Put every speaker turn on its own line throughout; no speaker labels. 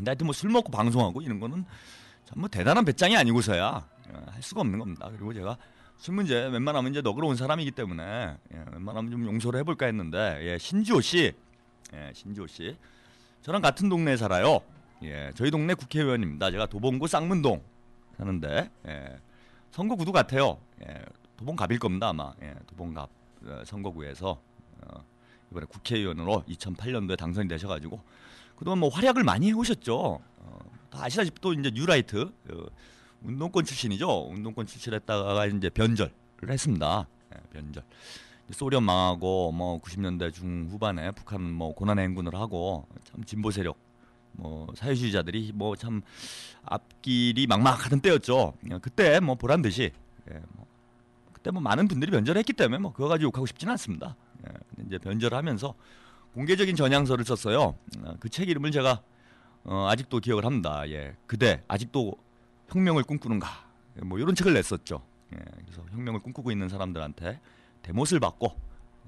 나한테 뭐술 먹고 방송하고 이런 거는 참 뭐 대단한 배짱이 아니고서야 예, 할 수가 없는 겁니다. 그리고 제가 술 문제 웬만하면 이제 너그러운 사람이기 때문에 예, 웬만하면 좀 용서를 해볼까 했는데 예, 신지호 씨, 예, 신지호 씨, 저랑 같은 동네에 살아요. 예, 저희 동네 국회의원입니다. 제가 도봉구 쌍문동 사는데 예, 선거 구도 같아요. 예, 도봉갑일 겁니다 아마. 예, 도봉갑 어, 선거구에서 어, 이번에 국회의원으로 2008년도에 당선이 되셔가지고 그동안 뭐 활약을 많이 해오셨죠. 어, 다 아시다시피 또 이제 뉴라이트 그 운동권 출신이죠. 운동권 출신했다가 이제 변절을 했습니다. 예, 변절. 소련 망하고 뭐 90년대 중후반에 북한 뭐 고난의 행군을 하고 참 진보 세력 뭐 사회주의자들이 뭐 참 앞길이 막막하던 때였죠. 예, 그때 뭐 보란 듯이 예, 뭐 그때 뭐 많은 분들이 변절했기 때문에 뭐 그거 가지고 욕하고 싶지는 않습니다. 예, 이제 변절하면서 공개적인 전향서를 썼어요. 어, 그책 이름을 제가 어, 아직도 기억을 합니다. 예, 그대 아직도 혁명을 꿈꾸는가 예, 뭐 이런 책을 냈었죠. 예, 그래서 혁명을 꿈꾸고 있는 사람들한테 대못을 받고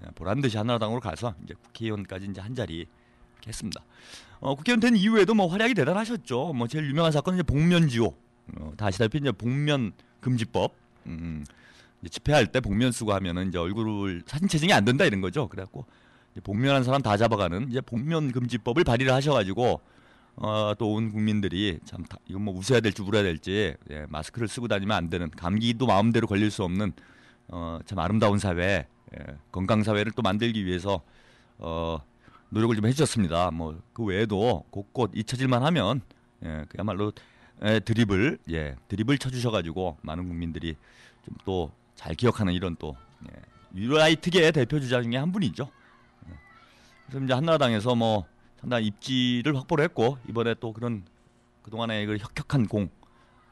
예, 보란 듯이 한나라당으로 가서 이제 국회의원까지 이제 한 자리 했습니다. 어, 국회의원 된 이후에도 뭐 활약이 대단하셨죠. 뭐 제일 유명한 사건은 이제 복면지호 어, 다시다시피 이제 복면 금지법. 음, 음. 집회할 때 복면 쓰고 하면은 이제 얼굴을 사진 체증이안 된다 이런 거죠. 그래갖고 복면한 사람 다 잡아가는 이제 복면 금지법을 발의를 하셔가지고 어, 또 온 국민들이 참 다, 이건 뭐 웃어야 될지 울어야 될지 예, 마스크를 쓰고 다니면 안 되는 감기도 마음대로 걸릴 수 없는 어, 참 아름다운 사회 예, 건강 사회를 또 만들기 위해서 어, 노력을 좀 해주셨습니다. 뭐 그 외에도 곳곳 잊혀질만 하면 예, 그야말로 예, 드립을 예, 드립을 쳐주셔가지고 많은 국민들이 좀 또 잘 기억하는 이런 또 예, 유라이트계의 대표 주자 중에 한 분이죠. 그래서 이제 한나라당에서 뭐 상당히 입지를 확보를 했고 이번에 또 그런 그동안의 그 혁혁한 공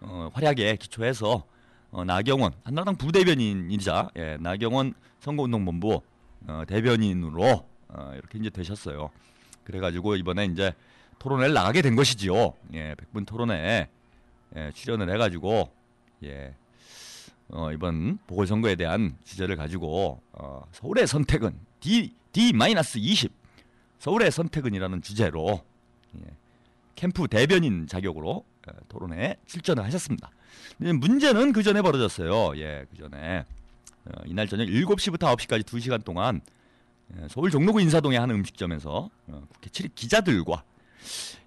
어, 활약에 기초해서 어, 나경원 한나라당 부대변인이자 예, 나경원 선거운동본부 어, 대변인으로 어, 이렇게 이제 되셨어요. 그래가지고 이번에 이제 토론회를 나가게 된 것이지요. 예, 백분 토론회에 예, 출연을 해가지고 예, 어, 이번 보궐선거에 대한 주제를 가지고 어, 서울의 선택은 D D 마이너스 20 서울의 선택은이라는 주제로 예, 캠프 대변인 자격으로 예, 토론에 출전을 하셨습니다. 문제는 그 전에 벌어졌어요. 예, 그 전에 어, 이날 저녁 7시부터 9시까지 2시간 동안 예, 서울 종로구 인사동의 한 음식점에서 어, 국회 출입 기자들과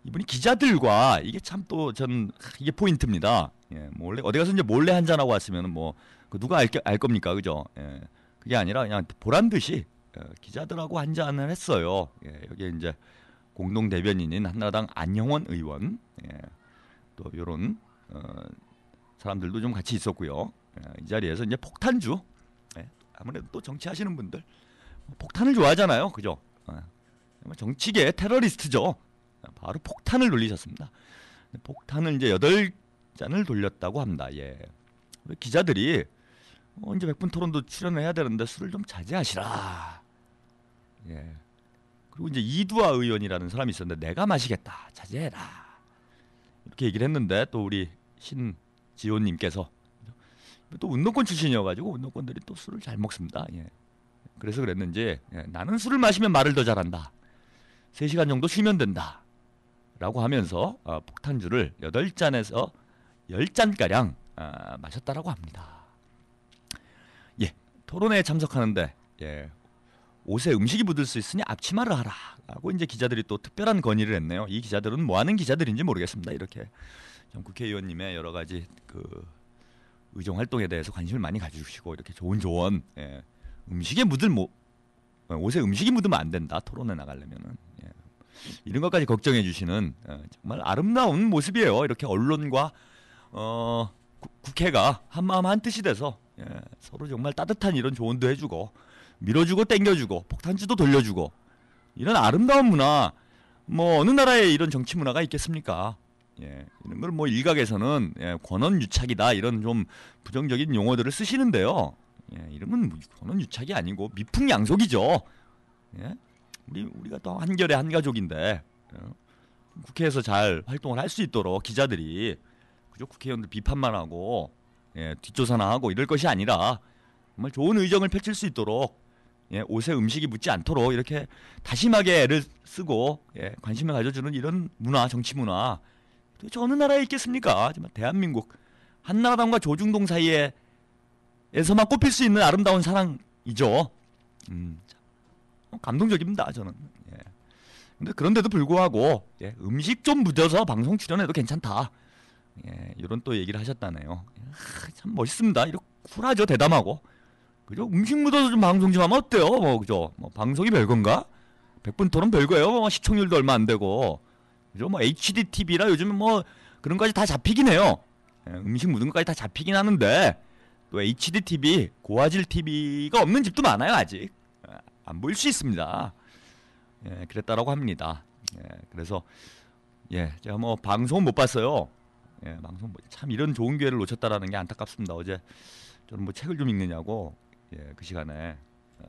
이분이 기자들과 이게 참 또 전 이게 포인트입니다. 예, 몰래 뭐 어디 가서 이제 몰래 한잔하고 왔으면 뭐 그 누가 알, 알 겁니까, 그죠? 예, 그게 아니라 그냥 보란 듯이 어, 기자들하고 한잔을 했어요. 예, 여기 이제 공동 대변인인 한나라당 안영원 의원 예, 또 이런 어, 사람들도 좀 같이 있었고요. 예, 이 자리에서 이제 폭탄주 예, 아무래도 또 정치하시는 분들 폭탄을 좋아하잖아요, 그죠? 예, 정치계 테러리스트죠. 예, 바로 폭탄을 돌리셨습니다. 폭탄을 이제 여덟 잔을 돌렸다고 합니다. 예. 기자들이 언제 어, 백분 토론도 출연 해야 되는데 술을 좀 자제하시라. 예. 그리고 이제 이두아 의원이라는 사람이 있었는데 내가 마시겠다 자제해라 이렇게 얘기를 했는데 또 우리 신지호님께서 또 운동권 출신이어가지고 운동권들이 또 술을 잘 먹습니다. 예. 그래서 그랬는지 예. 나는 술을 마시면 말을 더 잘한다. 3시간 정도 쉬면 된다. 라고 하면서 어, 폭탄주를 8잔에서 10잔가량 어, 아, 마셨다라고 합니다. 예, 토론회에 참석하는데 예, 옷에 음식이 묻을 수 있으니 앞치마를 하라. 라고 이제 기자들이 또 특별한 건의를 했네요. 이 기자들은 뭐 하는 기자들인지 모르겠습니다. 이렇게 전 국회의원님의 여러 가지 그 의정 활동에 대해서 관심을 많이 가지시고 이렇게 좋은 조언. 예. 음식에 묻을 뭐 예, 옷에 음식이 묻으면 안 된다. 토론에 나가려면은. 예. 이런 것까지 걱정해 주시는 예. 정말 아름다운 모습이에요. 이렇게 언론과 어 국회가 한마음 한뜻이 돼서 예, 서로 정말 따뜻한 이런 조언도 해주고 밀어주고 땡겨주고 폭탄지도 돌려주고 이런 아름다운 문화 뭐 어느 나라에 이런 정치 문화가 있겠습니까? 예, 이런 걸 뭐 일각에서는 예, 권원 유착이다 이런 좀 부정적인 용어들을 쓰시는데요. 예, 이런 건 뭐 권원 유착이 아니고 미풍양속이죠. 예? 우리 우리가 또 한결의 한 가족인데 예? 국회에서 잘 활동을 할 수 있도록 기자들이 그저 국회의원들 비판만 하고 예, 뒷조사나 하고 이럴 것이 아니라 정말 좋은 의정을 펼칠 수 있도록 예, 옷에 음식이 묻지 않도록 이렇게 다심하게 애를 쓰고 예, 관심을 가져주는 이런 문화, 정치 문화 도대체 어느 나라에 있겠습니까? 하지 대한민국 한나라당과 조중동 사이에 에서만 꼽힐 수 있는 아름다운 사랑이죠. 음, 어, 감동적입니다. 저는. 예. 근데 그런데도 불구하고 예, 음식 좀 묻어서 방송 출연해도 괜찮다. 예, 이런 또 얘기를 하셨다네요. 아, 참 멋있습니다. 이렇게 쿨하죠, 대담하고. 그죠? 음식 묻어서 좀 방송 좀 하면 어때요? 뭐 그죠? 뭐 방송이 별건가? 100분 토론 별거예요. 뭐 시청률도 얼마 안 되고. 그죠? 뭐 HDTV라 요즘 뭐 그런 거까지 다 잡히긴 해요. 예, 음식 묻은 것까지 다 잡히긴 하는데 또 HDTV, 고화질 TV가 없는 집도 많아요, 아직. 예, 안 보일 수 있습니다. 예, 그랬다라고 합니다. 예, 그래서 예, 제가 뭐 방송 못 봤어요. 예, 방송 뭐 참 이런 좋은 기회를 놓쳤다라는 게 안타깝습니다. 어제 저는 뭐 책을 좀 읽느냐고 예, 그 시간에 어,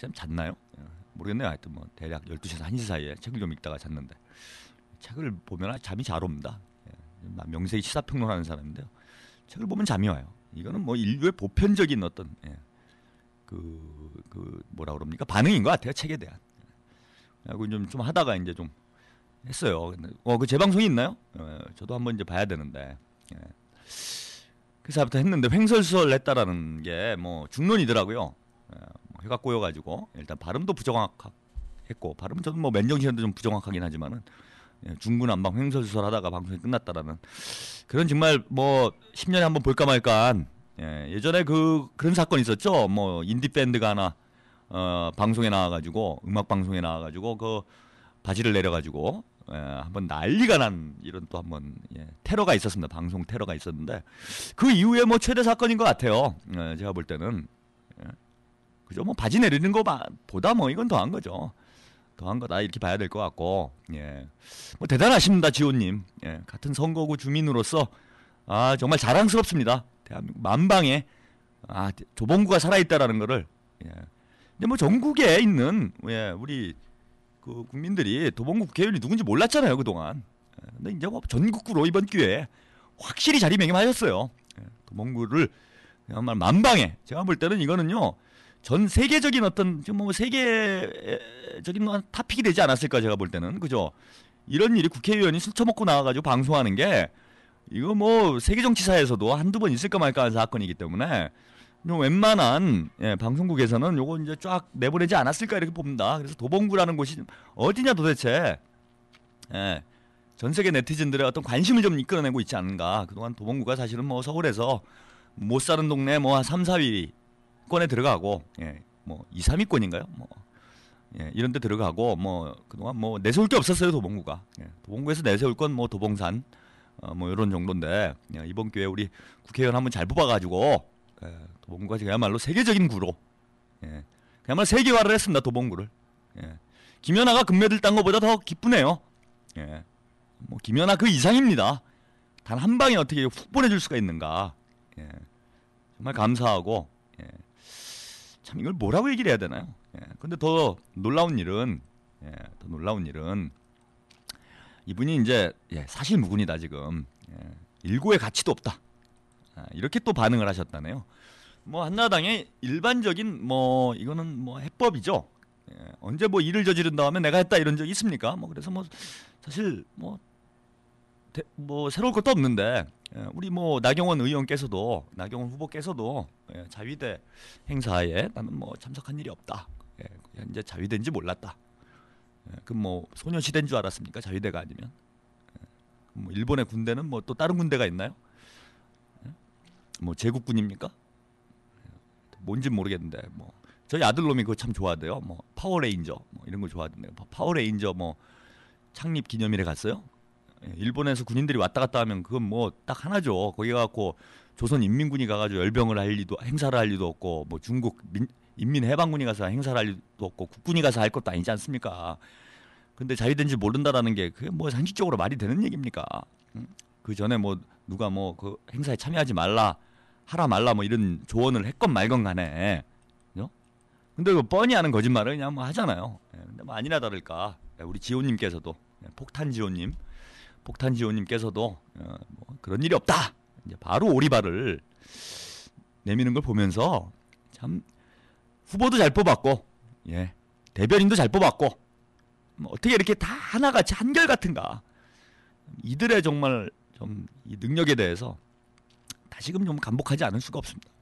그 잤나요? 예, 모르겠네요. 하여튼 뭐 대략 12시에서 1시 사이에 책을 좀 읽다가 잤는데 책을 보면 아, 잠이 잘 옵니다. 예, 명색이 시사평론하는 사람인데요. 책을 보면 잠이 와요. 이거는 뭐 인류의 보편적인 어떤 예, 그, 그 뭐라 그럽니까 반응인 것 같아요 책에 대한. 하고 좀좀 하다가 이제 좀 했어요. 어그 재방송이 있나요? 예, 저도 한번 이제 봐야 되는데 예. 그사부터 했는데 횡설수설 했다라는 게 뭐 중론이더라고요. 예, 뭐 해가 꼬여가지고 일단 발음도 부정확했고 발음은 저도 뭐 맨정신도 좀 부정확하긴 하지만은 예, 중구난방 횡설수설하다가 방송이 끝났다라는 그런 정말 뭐 10년에 한번 볼까 말까한 예, 전에그 그런 사건 있었죠. 뭐 인디 밴드가 하나 어, 방송에 나와가지고 음악 방송에 나와가지고 그 바지를 내려가지고 예, 한번 난리가 난 이런 또 한번 예, 테러가 있었습니다. 방송 테러가 있었는데 그 이후에 뭐 최대 사건인 것 같아요. 예, 제가 볼 때는 예. 그죠? 뭐 바지 내리는 거보다 뭐 이건 더한 거죠. 더한 거다 이렇게 봐야 될 것 같고 예, 뭐 대단하십니다 지호님 예, 같은 선거구 주민으로서 아 정말 자랑스럽습니다. 대한민국 만방에 아 조봉구가 살아있다라는 거를 예. 근데 뭐 전국에 있는 예, 우리 그 국민들이 도봉구 국회의원이 누군지 몰랐잖아요 그동안. 예, 근데 이제 뭐 전국구로 이번 기회에 확실히 자리매김하셨어요. 예, 도봉구를 정말 만방에 제가 볼 때는 이거는요 전 세계적인 어떤 뭐 세계적인 타픽이 뭐 되지 않았을까 제가 볼 때는 그죠. 이런 일이 국회의원이 술 처먹고 나와가지고 방송하는 게 이거 뭐 세계 정치사에서도 한두 번 있을까 말까 하는 사건이기 때문에 웬만한 예, 방송국에서는 요거 이제 쫙 내보내지 않았을까 이렇게 봅니다. 그래서 도봉구라는 곳이 어디냐 도대체 예, 전 세계 네티즌들의 어떤 관심을 좀 이끌어내고 있지 않은가. 그동안 도봉구가 사실은 뭐 서울에서 못 사는 동네 뭐 3, 4위권에 들어가고 예, 뭐 2, 3위권인가요? 뭐 예, 이런 데 들어가고 뭐 그동안 뭐 내세울 게 없었어요 도봉구가 예, 도봉구에서 내세울 건 뭐 도봉산 어, 뭐 이런 정도인데 예, 이번 기회에 우리 국회의원 한번 잘 뽑아가지고 예, 도봉구가 그야말로 세계적인 구로 예. 그야말로 세계화를 했습니다 도봉구를 예. 김연아가 금메달 딴 것보다 더 기쁘네요 예. 뭐 김연아 그 이상입니다 단 한 방에 어떻게 훅 보내줄 수가 있는가 예. 정말 감사하고 예. 참 이걸 뭐라고 얘기를 해야 되나요 예. 근데 더 놀라운 일은 예. 더 놀라운 일은 이분이 이제 예, 사실 무근이다 지금 예. 일고의 가치도 없다 아, 이렇게 또 반응을 하셨다네요. 뭐 한나당의 일반적인 뭐 이거는 뭐 해법이죠. 예, 언제 뭐 일을 저지른 다음에 내가 했다 이런 적 있습니까? 뭐 그래서 뭐 사실 뭐, 대, 뭐 새로울 것도 없는데 예, 우리 뭐 나경원 의원께서도 나경원 후보께서도 예, 자위대 행사에 나는 뭐 참석한 일이 없다. 현재 자위대인지 몰랐다. 그뭐 소녀시대인 줄 알았습니까? 자위대가 아니면 뭐 일본의 군대는 뭐 또 다른 군대가 있나요? 뭐 제국군입니까? 뭔진 모르겠는데 뭐 저희 아들놈이 그거 참 좋아하대요. 뭐 파워레인저 뭐 이런 거 좋아하던데 뭐 파워레인저 뭐 창립 기념일에 갔어요. 예, 일본에서 군인들이 왔다 갔다 하면 그건 뭐 딱 하나죠. 거기 가고 조선 인민군이 가가지고 열병을 할일도 행사를 할일도 없고 뭐 중국 민, 인민 해방군이 가서 행사를 할일도 없고 국군이 가서 할 것도 아니지 않습니까? 근데 자유된지 모른다라는 게 그게 뭐 상식적으로 말이 되는 얘기입니까? 그 전에 뭐 누가 뭐 그 행사에 참여하지 말라 하라 말라 뭐 이런 조언을 했건 말건 간에 그죠? 근데 그 뻔히 하는 거짓말을 그냥 뭐 하잖아요. 예, 근데 뭐 아니나 다를까 예, 우리 지호님께서도 예, 폭탄 지호님 폭탄 지호님께서도 어, 뭐 그런 일이 없다. 이제 바로 오리발을 내미는 걸 보면서 참 후보도 잘 뽑았고 예 대변인도 잘 뽑았고 뭐 어떻게 이렇게 다 하나같이 한결 같은가 이들의 정말 좀이 능력에 대해서 다시금 좀반복하지 않을 수가 없습니다.